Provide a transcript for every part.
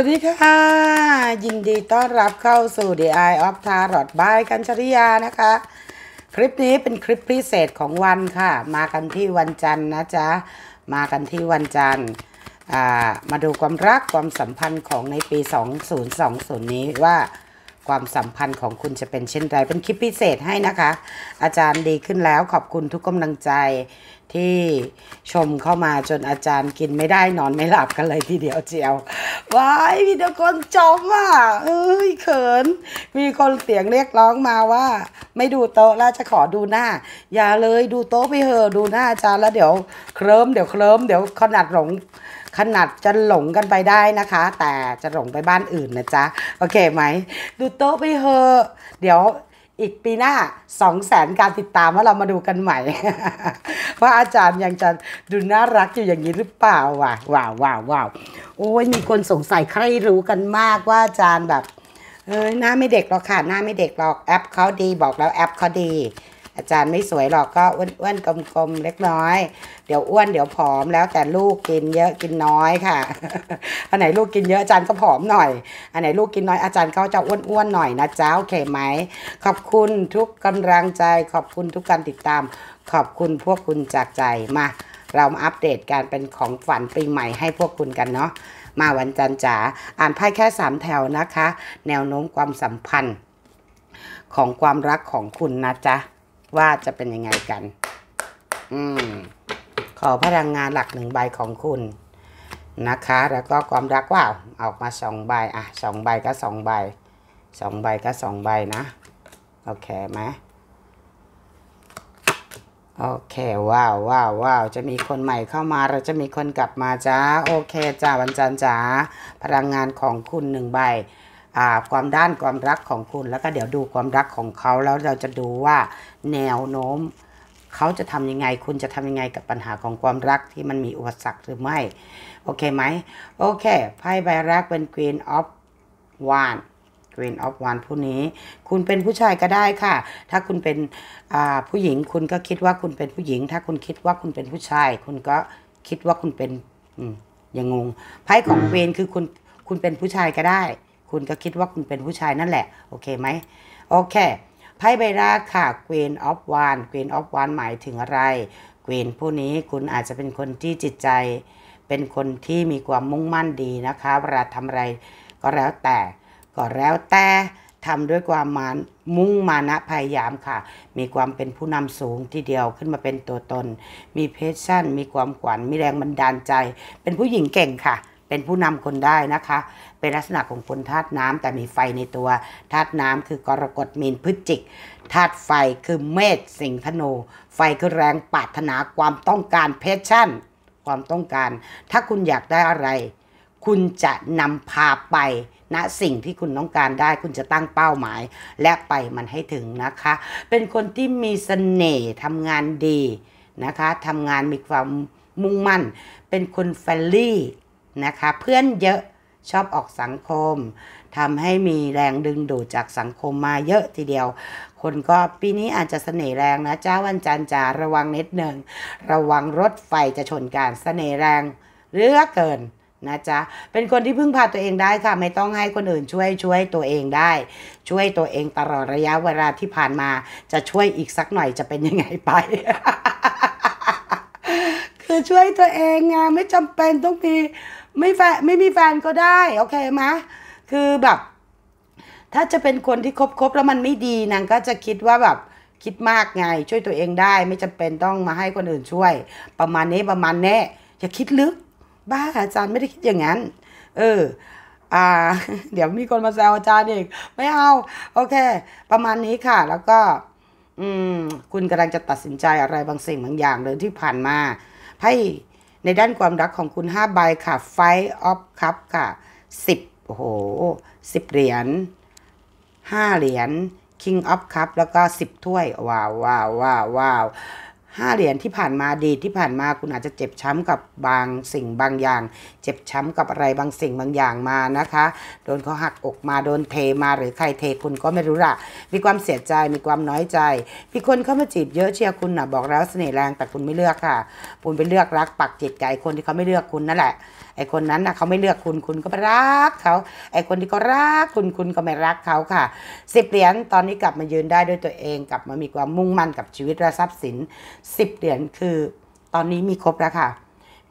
วัสดีค่ะ ยินดีต้อนรับเข้าสู่ The Eye of Tarot by กัญชริยานะคะ คลิปนี้เป็นคลิปพิเศษของวันค่ะ มากันที่วันจันทร์นะจ๊ะมากันที่วันจันทร์มาดูความรักความสัมพันธ์ของในปี 2020 นี้ว่าความสัมพันธ์ของคุณจะเป็นเช่นไรเป็นคลิปพิเศษให้นะคะ อาจารย์ดีขึ้นแล้วขอบคุณทุกกำลังใจที่ชมเข้ามาจนอาจารย์กินไม่ได้นอนไม่หลับกันเลยทีเดียวเจียวว้ายมีคนจมอ่ะเอ้ยเขิน มีคนเสียงเรียกร้องมาว่า ไม่ดูโต๊ะแล้วจะขอดูหน้า อย่าเลยดูโต๊ะไปเถอะดูหน้าอาจารย์แล้วเดี๋ยวเคลิ้มเดี๋ยวเคลิ้มเดี๋ยวขนาดหลงขนาดจะหลงกันไปได้นะคะ แต่จะหลงไปบ้านอื่นนะจ๊ะโอเคไหมดูโต๊ะไปเถอะเดี๋ยวอีกปีหน้า2องแสนการติดตามว่าเรามาดูกันใหม่ว่าอาจารย์ยังจะดูน่ารักอยู่อย่างนี้หรือเปล่าว่ะว้าวว้าวว้าวโอ้ยมีคนสงสัยใครรู้กันมากว่าอาจารย์แบบเออหน้าไม่เด็กหรอกค่ะหน้าไม่เด็กหรอกแอปเขาดี บอกแล้วแอปเขาดีอาจารย์ไม่สวยหรอกก็อ้วนๆกลมๆเล็กน้อยเดี๋ยวอ้วนเดี๋ยวผอมแล้วแต่ลูกกินเยอะกินน้อยค่ะอันไหนลูกกินเยอะอาจารย์ก็ผอมหน่อย อันไหนลูกกินน้อยอาจารย์ก็จะอ้วนๆหน่อยนะจ้าโอเคไหมขอบคุณทุกกำลังใจ ขอบคุณทุกการติดตาม ขอบคุณพวกคุณจากใจมาเรามาอัปเดตการเป็นของฝันปีใหม่ให้พวกคุณกันเนาะมาวันจันทร์จ๋าอ่านไพ่แค่สามแถวนะคะ แนวโน้มความสัมพันธ์ ของความรักของคุณนะจ๊ะว่าจะเป็นยังไงกัน อืมขอพลังงานหลักหนึ่งใบของคุณ นะคะ แล้วก็ความรักว้าวออกมาสองใบ อ่ะสองใบก็สองใบสองใบก็สองใบนะ โอเคไหม โอเคว้าวว้าวว้าว จะมีคนใหม่เข้ามาเราจะมีคนกลับมาจ้า โอเค จ้าวันจันทร์จ้าพลังงานของคุณหนึ่งใบความด้านความรักของคุณแล้วก็เดี๋ยวดูความรักของเขาแล้วเราจะดูว่าแนวโน้ม เขาจะทำยังไงคุณจะทำยังไงกับปัญหาของความรักที่มันมีอุปสรรคหรือไม่ โอเคไหมโอเคไพ่ใบแรกเป็น Queen of w a n d Queen of w a n d ผู้นี้ คุณเป็นผู้ชายก็ได้ค่ะ ถ้าคุณเป็นผู้หญิงคุณก็คิดว่าคุณเป็นผู้หญิง ถ้าคุณคิดว่าคุณเป็นผู้ชาย คุณก็คิดว่าคุณเป็นอย่างงงไพ่ของเวนคือคุณคุณเป็นผู้ชายก็ได้คุณก็คิดว่าคุณเป็นผู้ชายนั่นแหละโอเคไหมโอเคไพ่ใบแรกค่ะ Queen of w a n d Queen of w a n d หมายถึงอะไร Queen ผู้นี้คุณอาจจะเป็นคนที่จิตใจ เป็นคนที่มีความมุ่งมั่นดีนะคะ เวลาทำอะไร ก็แล้วแต่ ก็แล้วแต่ทำด้วยความมามุ่งมานะพยายามค่ะ มีความเป็นผู้นำสูงทีเดียวขึ้นมาเป็นตัวตน มีเพชชั่น มีความขวัญมีแรงบันดาลใจ เป็นผู้หญิงเก่งค่ะเป็นผู้นำคนได้นะคะ เป็นลักษณะของคนธาตุน้ำแต่มีไฟในตัว ธาตุน้ำคือกรกฎมีนพฤจิก ธาตุไฟคือเมษสิงห์ธนู ไฟคือแรงปาถนาความต้องการเพชชั่น ความต้องการ ถ้าคุณอยากได้อะไร คุณจะนำพาไปณนะสิ่งที่คุณต้องการได้ คุณจะตั้งเป้าหมาย และไปมันให้ถึงนะคะ เป็นคนที่มีสเสน่ห์ทำงานดีนะคะทำงานมีความมุ่งมั่น เป็นคนแฟลลี่นะคะเพื่อนเยอะชอบออกสังคมทำให้มีแรงดึงดูดจากสังคมมาเยอะทีเดียว คนก็ปีนี้อาจจะเสน่ห์แรงนะเจ้าวันจันจ่าจระวังนิดหนึ่งระวังรถไฟจะชนกันเสน่ห์แรงเรือเกินนะจ๊ะเป็นคนที่พึ่งพาตัวเองได้ค่ะ ไม่ต้องให้คนอื่น ช่วยช่วยตัวเองได้ ช่วยตัวเองตลอดระยะเวลาที่ผ่านมา จะช่วยอีกสักหน่อยจะเป็นยังไงไป คือช่วยตัวเองไงไม่จำเป็นต้องมีไม่แฟนไม่มีแฟนก็ได้โอเคไหมคือแบบ ถ้าจะเป็นคนที่คบคบแล้วมันไม่ดีนางก็จะคิดว่าแบบ คิดมากไงช่วยตัวเองได้ ไม่จำเป็นต้องมาให้คนอื่นช่วย ประมาณนี้ประมาณแน่อย่าคิดลึก บ้าอาจารย์ไม่ได้คิดอย่างนั้น เออ อ่า เดี๋ยวมีคนมาแซวอาจารย์อีกไม่เอา โอเค ประมาณนี้ค่ะ แล้วก็ อืมคุณกำลังจะตัดสินใจอะไรบางสิ่งบางอย่างเลยที่ผ่านมาใหในด้านความรักของคุณ5ใบค่ะ Five of Cup ค่ะ 10โอ้โห10เหรียญ5เหรียญ King of Cup แล้วก็ 10 ถ้วย ว้าวว้าวว้าวว้าว5เหรียญที่ผ่านมาดีที่ผ่านมาคุณอาจจะเจ็บช้ำกับบางสิ่งบางอย่าง เจ็บช้ำกับอะไรบางสิ่งบางอย่างมานะคะ โดนเขาหักอกมาโดนเทมาหรือใครเทคุณก็ไม่รู้ละมีความเสียใจมีความน้อยใจมีคนเข้ามาจีบเยอะเชียร์คุณนะบอกแล้วเสน่ห์แรงแต่คุณไม่เลือกค่ะ คุณไปเลือกรักปักจิตกับไอ้คนที่เขาไม่เลือกคุณนั่นแหละไอคนนั้นนะเขาไม่เลือกคุณคุณก็ไม่รักเขาไอคนที่ก็รักคุณคุณก็ไม่รักเขาค่ะสิบเหรียญตอนนี้กลับมายืนได้ด้วยตัวเองกลับมามีความมุ่งมั่นกับชีวิตและทรัพย์สินสิบเหรียญคือตอนนี้มีครบแล้วค่ะ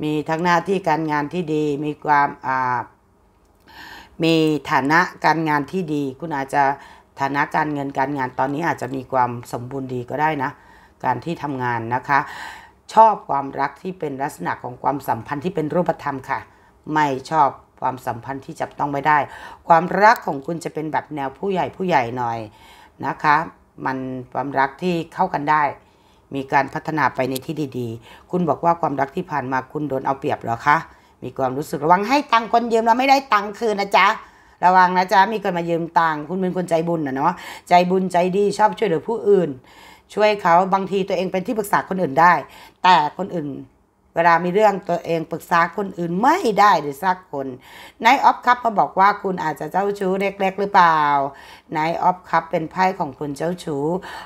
มีทั้งหน้าที่การงานที่ดีมีความอ่ามีฐานะการงานที่ดี คุณอาจจะฐานะการเงินการงาน ตอนนี้อาจจะมีความสมบูรณ์ดีก็ได้นะ การที่ทำงานนะคะ ชอบความรักที่เป็นลักษณะของความสัมพันธ์ที่เป็นรูปธรรมค่ะไม่ชอบความสัมพันธ์ที่จับต้องไม่ได้ ความรักของคุณจะเป็นแบบแนวผู้ใหญ่ผู้ใหญ่หน่อยนะคะ มันความรักที่เข้ากันได้ มีการพัฒนาไปในที่ดี ๆ คุณบอกว่าความรักที่ผ่านมาคุณโดนเอาเปรียบเหรอคะมีความรู้สึกระวังให้ตังคนยืมแล้วไม่ได้ตังคืนนะจ๊ะระวังนะจ๊ะมีคนมายืมตังคุณเป็นคนใจบุญนะเนาะใจบุญใจดีชอบช่วยเหลือผู้อื่น ช่วยเขาบางทีตัวเองเป็นที่ปรึกษาคนอื่นได้ แต่คนอื่นเวลามีเรื่องตัวเองปรึกษาคนอื่นไม่ได้หรือสักคนนายออฟคับมาบอกว่าคุณอาจจะเจ้าชู้เล็ก ๆ หรือเปล่านายออฟคับเป็นไพ่ของคนเจ้าชู้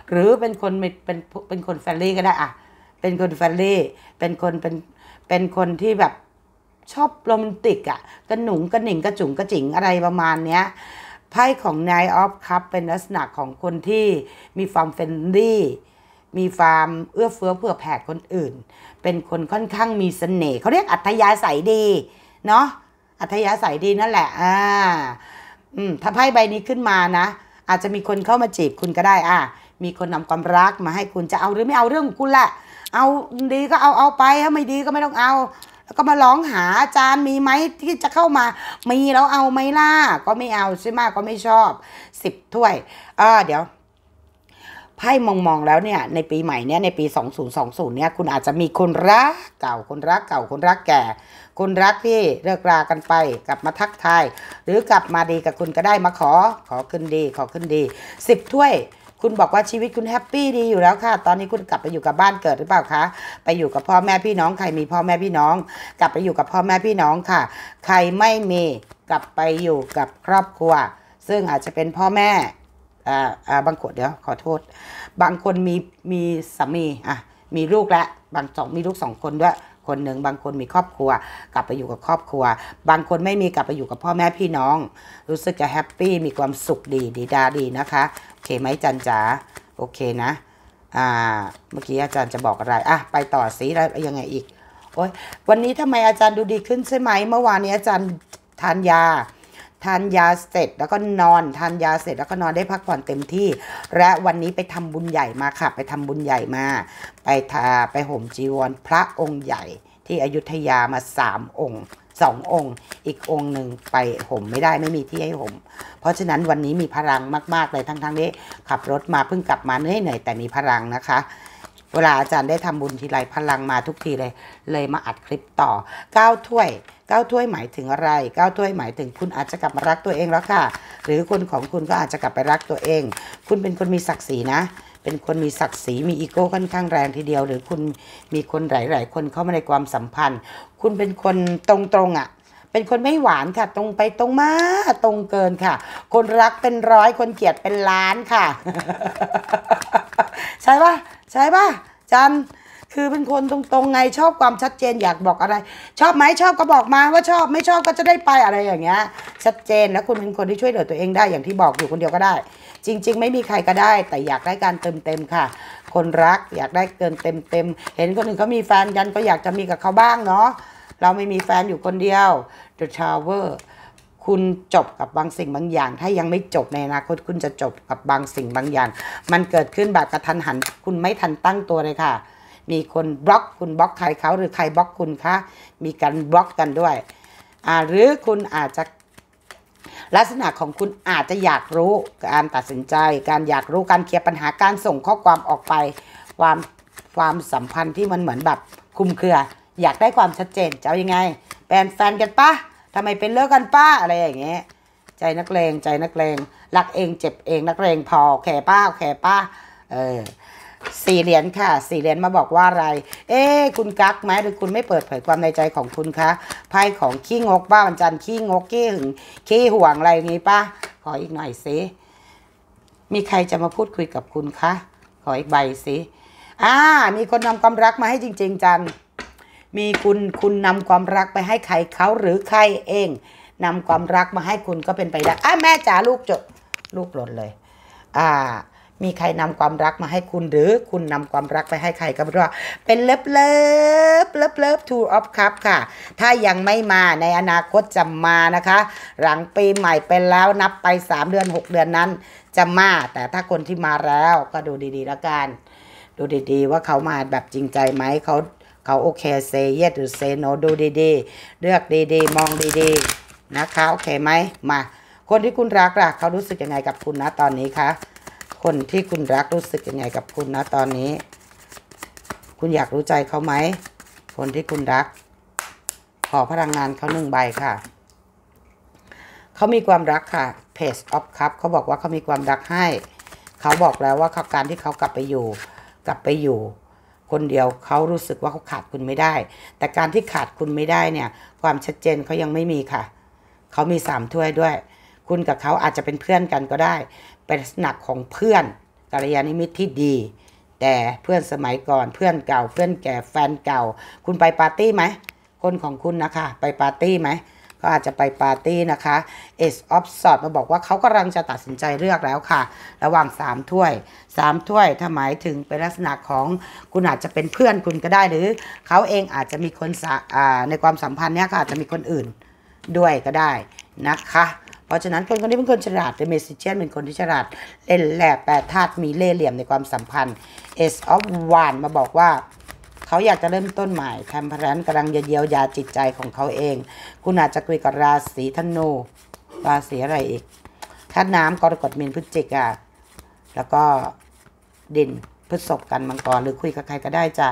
หรือเป็นคนเป็นเป็นคนแฟรลี่ก็ได้อะเป็นคนแฟรลี่เป็นคน เป็น เป็นคนที่แบบชอบโรแมนติกอะกระหนุงกระหนิงกระจุงกระจิงอะไรประมาณเนี้ยไพ่ของนายออฟคัพเป็นลักษณะของคนที่มีความเฟรนดี้มีความเอื้อเฟื้อเผื่อแผ่คนอื่นเป็นคนค่อนข้างมีเสน่ห์เขาเรียกอัธยาศัยดีเนาะอัธยาศัยดีนั่นแหละอ่าอืมถ้าไพ่ใบนี้ขึ้นมานะ อาจจะมีคนเข้ามาจีบคุณก็ได้อ่ามีคนนำความรักมาให้คุณจะเอาหรือไม่เอาเรื่องคุณแหละเอาดีก็เอาเอาไปถ้าไม่ดีก็ไม่ต้องเอาแล้วก็มาร้องหาอาจารย์มีไหมที่จะเข้ามา มีแล้วเอาไหมล่ะ ก็ไม่เอาใช่ไหมก็ไม่ชอบสิบถ้วยเอาเดี๋ยวไพ่มองมองแล้วเนี่ยในปีใหม่เนี่ยในปี 2020เนี่ยคุณอาจจะมีคนรักเก่าคนรักเก่าคนรักแก่ คนรักที่เลิกรากันไปกลับมาทักทายหรือกลับมาดีกับคุณก็ได้มาขอขอขึ้นดีขอขึ้นดีสิบถ้วยคุณบอกว่าชีวิตคุณแฮปปี้ดีอยู่แล้วค่ะ ตอนนี้คุณกลับไปอยู่กับบ้านเกิดหรือเปล่าคะ ไปอยู่กับพ่อแม่พี่น้องใครมีพ่อแม่พี่น้อง กลับไปอยู่กับพ่อแม่พี่น้องค่ะ ใครไม่มีกลับไปอยู่กับครอบครัว ซึ่งอาจจะเป็นพ่อแม่อ่า บางคนเดี๋ยว ขอโทษ บางคนมี มีสามี อ่ะ มีลูกแล้วบางสอง มีลูกสองคนด้วย คนหนึ่งบางคนมีครอบครัว กลับไปอยู่กับครอบครัว บางคนไม่มีกลับไปอยู่กับพ่อแม่พี่น้อง รู้สึกจะแฮปปี้ มีความสุขดี ดีดาดีนะคะ โอเคไหมจันจ๋า โอเคนะ อ่า เมื่อกี้อาจารย์จะบอกอะไร อ่ะ ไปต่อสิแล้วยังไงอีก โอ้ยวันนี้ทำไมอาจารย์ดูดีขึ้นใช่ไหม เมื่อวานนี้อาจารย์ทานยาทานยาเสร็จแล้วก็นอนทานยาเสร็จ แล้วก็นอนได้พักผ่อนเต็มที่ และวันนี้ไปทำบุญใหญ่มาค่ะไปทำบุญใหญ่มาไปทาไปห่มจีวรพระองค์ใหญ่ที่อยุธยามาสามองค์สององค์ อีกองค์หนึ่งไปห่มไม่ได้ไม่มีที่ให้ห่มเพราะฉะนั้นวันนี้มีพลังมากๆเลยทั้งๆทที้ ขับรถมาเพิ่งกลับมาเหนื่อยยแต่มีพลังนะคะ เวลาอาจารย์ได้ทำบุญทีไรพลังมาทุกทีเลยเลยมาอัดคลิปต่อ 9ถ้วย้าถ้วยหมายถึงอะไรก้าถ้วยหมายถึง คุณอาจจะกลับมารักตัวเองแล้วค่ะ หรือคนของคุณก็อาจจะกลับไปรักตัวเอง คุณเป็นคนมีศักดิ์ศรีนะ เป็นคนมีศักดิ์ศรีมีอีโก้ค่อนข้างแรงทีเดียว หรือคุณมีคนหลายๆคนเข้ามาในความสัมพันธ์ คุณเป็นคนตรงๆอะ่ะ เป็นคนไม่หวานค่ะ ตรงไปตรงมาตรงเกินค่ะ คนรักเป็นร้อยคน เกลียดเป็นล้านค่ะ ใช่ปะ ใช่ปะจันคือเป็นคนตรงๆ ไงชอบความชัดเจนอยากบอกอะไร ชอบไหมชอบก็บอกมาว่าชอบไม่ชอบก็จะได้ไปอะไรอย่างเงี้ยชัดเจนแล้วคุณเป็นคนที่ช่วยเหลือตัวเองได้อย่างที่บอกอยู่คนเดียวก็ได้ จริง ๆ ไม่มีใครก็ได้แต่อยากได้การเติมเต็มค่ะ คนรักอยากได้เกินเต็มเต็มเห็นคนอื่นเขามีแฟนยันก็อยากจะมีกับเขาบ้างเนาะเราไม่มีแฟนอยู่คนเดียว The Tower คุณจบกับบางสิ่งบางอย่างถ้ายังไม่จบในอนาคตคุณจะจบกับบางสิ่งบางอย่าง มันเกิดขึ้นแบบกระทันหัน คุณไม่ทันตั้งตัวเลยค่ะมีคนบล็อกคุณบล็อกใครเขาหรือใครบล็อกคุณคะ มีการบล็อกกันด้วย หรือคุณอาจจะลักษณะของคุณอาจจะอยากรู้การตัดสินใจ การอยากรู้การเคลียร์ปัญหาการส่งข้อความออกไป ความความสัมพันธ์ที่มันเหมือนแบบคุมเครือ อยากได้ความชัดเจนจะเอายังไงแฟนแฟนกันปะทำไมเป็นเลิกกันปะอะไรอย่างเงี้ยใจนักเลงใจนักเลงรักเองเจ็บเอง นักเลงพอแข่ป้าแข่ป้าเออสี่เหรียญค่ะสี่เหรียญมาบอกว่าอะไร เอ๊คุณกักไหมหรือคุณไม่เปิดเผยความในใจของคุณคะไพ่ของขี้งกบ้าวันจันทร์ขี้งกขี้หึงขี้ห่วงอะไรงี้ปะขออีกหน่อยสิมีใครจะมาพูดคุยกับคุณคะขออีกใบสิอ่า มีคนนำความรักมาให้จริง ๆจันมีคุณคุณนำความรักไปให้ใครเขาหรือใครเองนำความรักมาให้คุณก็เป็นไปได้อ่าแม่จ๋าลูกจดลูกหล่นเลยอ่ามีใครนำความรักมาให้คุณหรือคุณนำความรักไปให้ใครก็ไม่รู้เป็นเลิฟเลิฟเลิฟเลิฟทูออฟคัพค่ะ ถ้ายังไม่มาในอนาคตจะมานะคะ หลังปีใหม่ไปแล้วนับไป 3เดือน 6 เดือนนั้นจะมา แต่ถ้าคนที่มาแล้วก็ดูดีๆแล้วกัน ดูดีๆ ว่าเขามาแบบจริงใจไหม เขาเขาโอเคเซเยสหรือเซโนดูดีๆเลือกดีๆ มองดีๆนะคะ โอเคไหมมา คนที่คุณรักล่ะเขารู้สึกยังไงกับคุณนะตอนนี้คะคนที่คุณรักรู้สึกยังไงกับคุณนะตอนนี้ คุณอยากรู้ใจเขาไหมคนที่คุณรัก ขอพลังงานเขาหนึ่งใบค่ะ เขามีความรักค่ะ Page of Cup เขาบอกว่าเขามีความรักให้เขาบอกแล้วว่าการที่เขากลับไปอยู่ กลับไปอยู่ คนเดียวเขารู้สึกว่าเขาขาดคุณไม่ได้ แต่การที่ขาดคุณไม่ได้เนี่ย ความชัดเจนเขายังไม่มีค่ะเขามีสามถ้วยด้วยคุณกับเขาอาจจะเป็นเพื่อนกันก็ได้ เป็นนักของเพื่อนกัลยาณมิตรที่ดี แต่เพื่อนสมัยก่อน เพื่อนเก่า เพื่อนแก่ แฟนเก่า คุณไปปาร์ตี้ไหม คนของคุณนะคะ ไปปาร์ตี้ไหม ก็อาจจะไปปาร์ตี้นะคะ a อ e of s w o r d มาบอกว่าเขากำลังจะตัดสินใจเลือกแล้วค่ะ ระหว่าง3ถ้วย3ถ้วย ถ้าหมายถึงเป็นลักษณะของคุณอาจจะเป็นเพื่อนคุณก็ได้หรือเขาเองอาจจะมีคนในความสัมพันธ์เนี้ย่ะอาจจะมีคนอื่นด้วยก็ได้นะคะเพราะฉะนั้นคนคนนี้เป็นคนฉลาดเดเมสิเชียนเป็นคนที่ฉลาด เล่นแหลกแปรธาตุมีเล่เหลี่ยมในความสัมพันธ์เอสออฟวานมาบอกว่า เขาอยากจะเริ่มต้นใหม่แทมเพรนกำลังเยียวยาจิตใจของเขาเอง คุณอาจจะคุยกับราศีธนูราศีอะไรอีกธาตุน้ำกรกฎมีนพฤศจิกาแล้วก็ ดินพฤษภกันมังกรหรือคุยกับใครก็ได้จ้ะ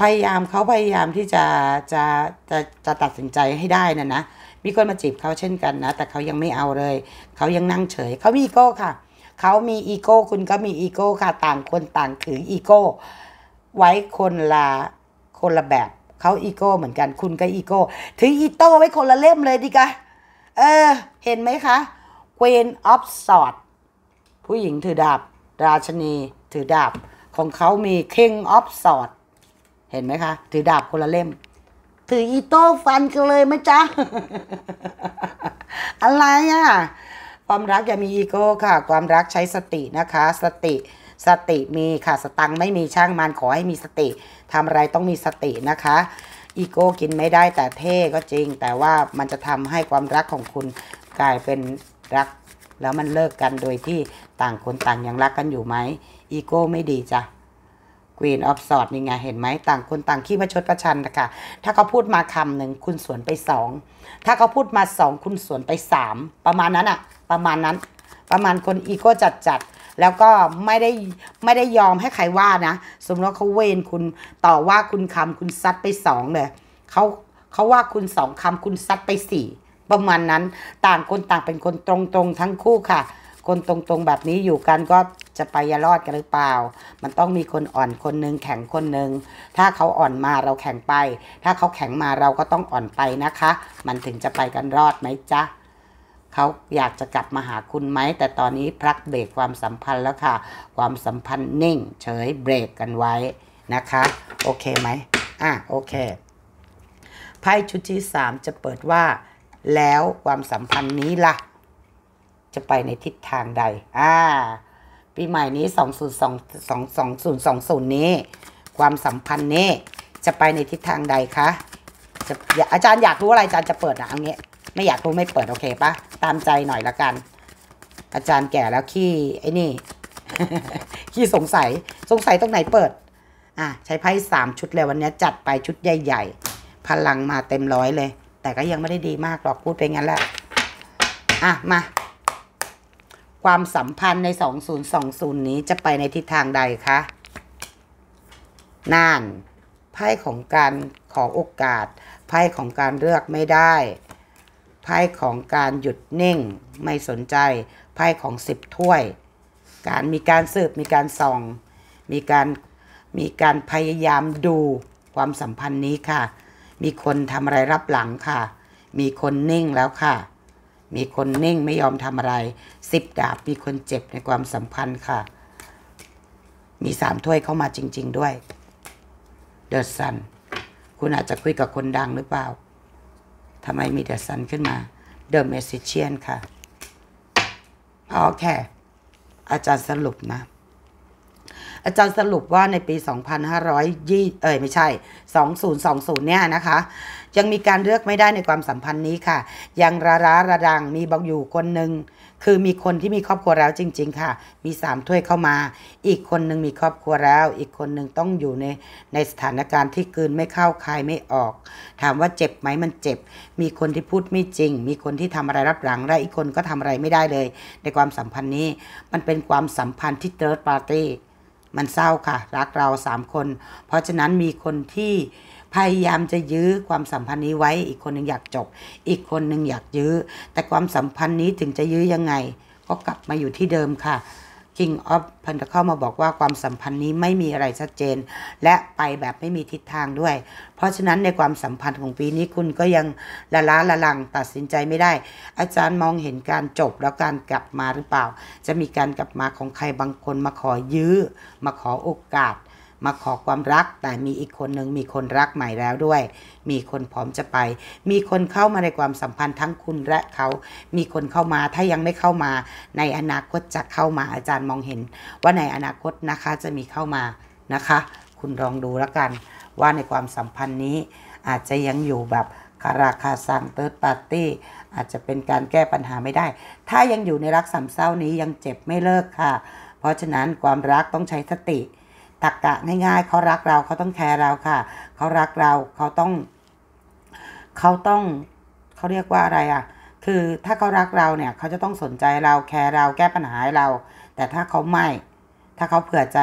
พยายามเขาพยายามที่จะจะจะจะตัดสินใจให้ได้นะนะมีคนมาจีบเขาเช่นกันนะ แต่เขายังไม่เอาเลย เขายังนั่งเฉยเขามีอีโก้ค่ะเขามีอีโก้คุณก็มีอีโก้ค่ะ ต่างคนต่างถืออีโก้ไว้คนละคนละแบบเขาอีโก้เหมือนกันคุณก็อีโก้ถืออีโต้ไว้คนละเล่มเลยดีกว่าเออ เห็นไหมคะ Queen of Swords ผู้หญิงถือดาบราชนีถือดาบของเขามี King of Swords เห็นไหมคะ ถือดาบคนละเล่มถืออีโต้ฟันกันเลยไหมจ๊ะอะไรอ่ะ ความรักอย่ามีอีโก้ค่ะ ความรักใช้สตินะคะ สติสติมีค่ะสตังไม่มีช่างมันขอให้มีสติทำอะไรต้องมีสตินะคะอีโก้กินไม่ได้แต่เท่ก็จริง แต่ว่ามันจะทำให้ความรักของคุณกลายเป็นรัก แล้วมันเลิกกันโดยที่ต่างคนต่างยังรักกันอยู่ไหมอีโก้ไม่ดีจ้ะกวีนออฟสอดนี่ไงเห็นไหมต่างคนต่างขี้มาชดประชันนะคะถ้าเขาพูดมาคำหนึ่งคุณสวนไปสองถ้าเขาพูดมาสองคุณสวนไปสามประมาณนั้นอะประมาณนั้น ประมาณคนอีโก้จัดจัดแล้วก็ไม่ได้ไม่ได้ยอมให้ใครว่านะสมมติว่าเขาเวนคุณต่อว่าคุณคำคุณซัดไปสองเลยเขาเขาว่าคุณสองคำคุณซัดไปสี่ประมาณนั้นต่างคนต่างเป็นคนตรงๆ ทั้งคู่ค่ะ คนตรงๆแบบนี้อยู่กันก็จะไปยรอดกันหรือเปล่า มันต้องมีคนอ่อนคนหนึ่งแข็งคนหนึ่ง ถ้าเขาอ่อนมาเราแข็งไป ถ้าเขาแข็งมาเราก็ต้องอ่อนไปนะคะ มันถึงจะไปกันรอดไหมจ๊ะเขาอยากจะกลับมาหาคุณไหม แต่ตอนนี้พักเบรกความสัมพันธ์แล้วค่ะ ความสัมพันธ์นิ่ง เฉยเบรกกันไว้นะคะ โอเคไหมอ่ะ โอเค ไพ่ชุดที่3จะเปิดว่า แล้วความสัมพันธ์นี้ล่ะ จะไปในทิศทางใด อ่าปีใหม่นี้2 0 2 2 2020นี้ความสัมพันธ์นี้จะไปในทิศทางใดคะจะอาจารย์อยากรู้อะไรอาจารย์จะเปิดนะเอางี้ ไม่อยากรู้ไม่เปิดโอเคปะตามใจหน่อยละกัน อาจารย์แก่แล้วขี้ไอ้นี่ ขี้สงสัยสงสัยตรงไหนเปิด อ่ะใช้ไพ่สามชุดเลยวันนี้จัดไปชุดใหญ่ ๆพลังมาเต็มร้อยเลย แต่ก็ยังไม่ได้ดีมากหรอกพูดไปงั้นแหละอ่ะมาความสัมพันธ์ใน 2020 นี้จะไปในทิศทางใดคะน่าน ไพ่ของการขอโอกาส ไพ่ของการเลือกไม่ได้ ไพ่ของการหยุดนิ่งไม่สนใจ ไพ่ของสิบถ้วย การมีการสืบมีการส่องมีการมีการพยายามดูความสัมพันธ์นี้ค่ะ มีคนทำอะไรรับหลังค่ะ มีคนนิ่งแล้วค่ะมีคนนิ่ง ไม่ยอมทำอะไร สิบดาบ มีคนเจ็บในความสัมพันธ์ค่ะ มีสามถ้วยเข้ามาจริง ๆ ด้วยเดอะซันคุณอาจจะคุยกับคนดังหรือเปล่าทำไมมีเดอะซันขึ้นมาเดอะเมสซิเชียนค่ะ โอเค อาจารย์สรุปนะอาจารย์สรุปว่าในปี 2520เอ่ยไม่ใช่ 2020เนี่ยนะคะยังมีการเลือกไม่ได้ในความสัมพันธ์นี้ค่ะ ยังระร้าระดังมีบางอยู่คนหนึ่งคือมีคนที่มีครอบครัวแล้วจริง ๆ ค่ะ มีสามถ้วยเข้ามา อีกคนหนึ่งมีครอบครัวแล้ว อีกคนหนึ่งต้องอยู่ในในสถานการณ์ที่กืน ไม่เข้าคาย ไม่ออก ถามว่าเจ็บไหมมันเจ็บมีคนที่พูดไม่จริง มีคนที่ทำอะไรรับหลังและอีกคนก็ทำอะไรไม่ได้เลย ในความสัมพันธ์นี้มันเป็นความสัมพันธ์ที่เติร์ดปาร์ตี้มันเศร้าค่ะรักเราสามคน เพราะฉะนั้นมีคนที่พยายามจะยื้อความสัมพันธ์นี้ไว้ อีกคนหนึ่งอยากจบ อีกคนหนึ่งอยากยื้อ แต่ความสัมพันธ์นี้ถึงจะยื้อยังไง ก็กลับมาอยู่ที่เดิมค่ะ King of Pentacle มาบอกว่าความสัมพันธ์นี้ไม่มีอะไรชัดเจน และไปแบบไม่มีทิศทางด้วย เพราะฉะนั้นในความสัมพันธ์ของปีนี้คุณก็ยังละล้าละลังตัดสินใจไม่ได้ อาจารย์มองเห็นการจบแล้วการกลับมาหรือเปล่า จะมีการกลับมาของใครบางคนมาขอยื้อมาขอโอกาสมาขอความรักแต่มีอีกคนหนึ่งมีคนรักใหม่แล้วด้วย มีคนพร้อมจะไป มีคนเข้ามาในความสัมพันธ์ทั้งคุณและเขา มีคนเข้ามาถ้ายังไม่เข้ามาในอนาคตจะเข้ามาอาจารย์มองเห็นว่าในอนาคตนะคะจะมีเข้ามานะคะ คุณลองดูแล้วกัน ว่าในความสัมพันธ์นี้ อาจจะยังอยู่แบบคาราคาซังเติร์ดปาร์ตี้อาจจะเป็นการแก้ปัญหาไม่ได้ ถ้ายังอยู่ในรักสามเศร้านี้ยังเจ็บไม่เลิกค่ะ เพราะฉะนั้นความรักต้องใช้สติตักกะง่ายๆเขารักเราเขาต้องแคร์เราค่ะเขารักเราเขาต้องเขาต้องเขาเรียกว่าอะไรอ่ะ คือถ้าเขารักเราเนี่ยเขาจะต้องสนใจเราแคร์เราแก้ปัญหาให้เรา แต่ถ้าเขาไม่ ถ้าเขาเผื่อใจ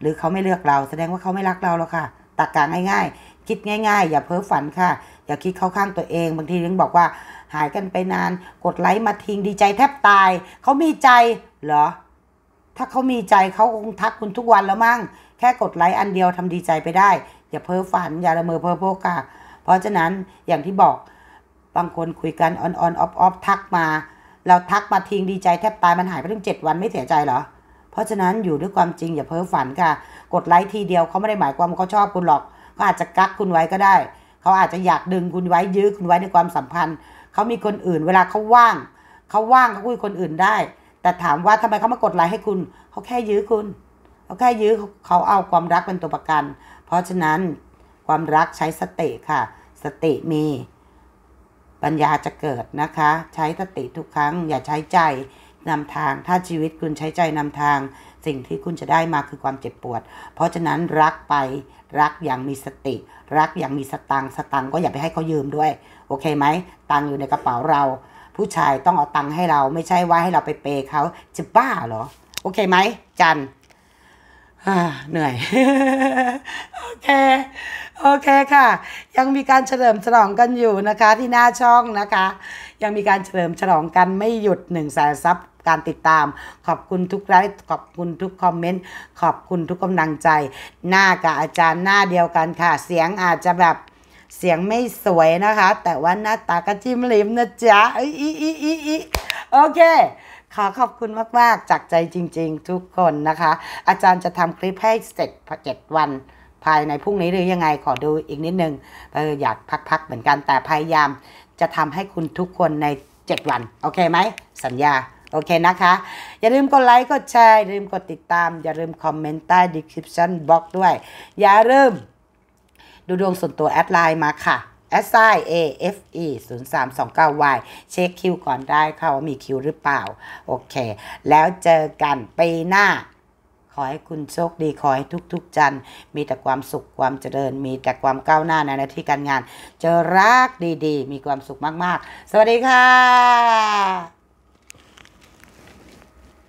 หรือเขาไม่เลือกเรา แสดงว่าเขาไม่รักเราแล้วค่ะ ตักกะง่ายๆ คิดง่าย ๆ อย่าเพ้อฝันค่ะ อย่าคิดเข้าข้างตัวเองบางที่องบอกว่า หายกันไปนานกดไลค์มาทิ้งดีใจแทบตายเขามีใจเหรอ ถ้าเขามีใจเขาคงทักคุณทุกวันแล้วมั้งแค่กดไลค์อันเดียวทำดีใจไปได้ อย่าเพ้อฝันอย่าละเมอเพ้อโพกาเพราะฉะนั้นอย่างที่บอกบางคนคุยกันออนออนออฟออฟทักมา เราทักมาทิ้งดีใจแทบตายมันหายไปถึงเจ็ดวันไม่เสียใจเหรอเพราะฉะนั้นอยู่ด้วยความจริง อย่าเพ้อฝันค่ะ กดไลค์ทีเดียวเขาไม่ได้หมายความว่าเขาชอบคุณหรอกก็อาจจะกักคุณไว้ก็ได้เขาอาจจะอยากดึงคุณไว้ยื้อคุณไว้ในความสัมพันธ์เขามีคนอื่นเวลาเขาว่างเขาว่างเขาคุยคนอื่นได้ แต่ถามว่าทำไมเขามากดไลค์ให้คุณเขาแค่ยื้อคุณเขาแค่ยื้อเขาเอาความรักเป็นตัวประกัน เพราะฉะนั้นความรักใช้สติค่ะ สติมีปัญญาจะเกิดนะคะ ใช้สติทุกครั้งอย่าใช้ใจนำทาง ถ้าชีวิตคุณใช้ใจนำทาง สิ่งที่คุณจะได้มาคือความเจ็บปวด เพราะฉะนั้นรักไปรักอย่างมีสติ รักอย่างมีสตังสตังก็อย่าไปให้เขายืมด้วยโอเคไหมตังอยู่ในกระเป๋าเรา ผู้ชายต้องเอาตังให้เราไม่ใช่ว่าให้เราไปเปย์เขาจะบ้าเหรอโอเคไหมจันเหนื่อยโอเคโอเคค่ะ ยังมีการเฉลิมฉลองกันอยู่นะคะที่หน้าช่องนะคะ ยังมีการเฉลิมฉลองกันไม่หยุด1นึ่งแสนซับการติดตาม ขอบคุณทุกไลค์ขอบคุณทุกคอมเมนต์ขอบคุณทุกกำลังใจ หน้ากับอาจารย์หน้าเดียวกันค่ะเสียงอาจจะแบบเสียงไม่สวยนะคะ แต่ว่าหน้าตากระจิมลิมนะจ๊ะอีอีอีอีโอเคขอขอบคุณมาก ๆ จากใจจริง ๆ ทุกคนนะคะ อาจารย์จะทำคลิปให้เสร็จ 7 วัน ภายในพรุ่งนี้หรือยังไงขอดูอีกนิดนึงออยากพัก ๆ เหมือนกันแต่พยายาม จะทำให้คุณทุกคนใน 7 วัน โอเคไหม สัญญา โอเคนะคะ อย่าลืมกดไลค์กดแชร์อย่าลืมกดติดตาม อย่าลืมคอมเมนต์ใต้ดีคริปชั่นบล็อกด้วย อย่าลืมดูดวงส่วนตัวแอดไลน์มาค่ะ s i a f e 0 3 2 9 y เช็คคิวก่อนได้ค่ะว่ามีคิวหรือเปล่า โอเค แล้วเจอกันปีหน้า ขอให้คุณโชคดี ขอให้ทุกๆจันมีแต่ความสุขความเจริญ มีแต่ความก้าวหน้าในหน้าที่การงาน เจอรักดีๆ มีความสุขมากๆ สวัสดีค่ะ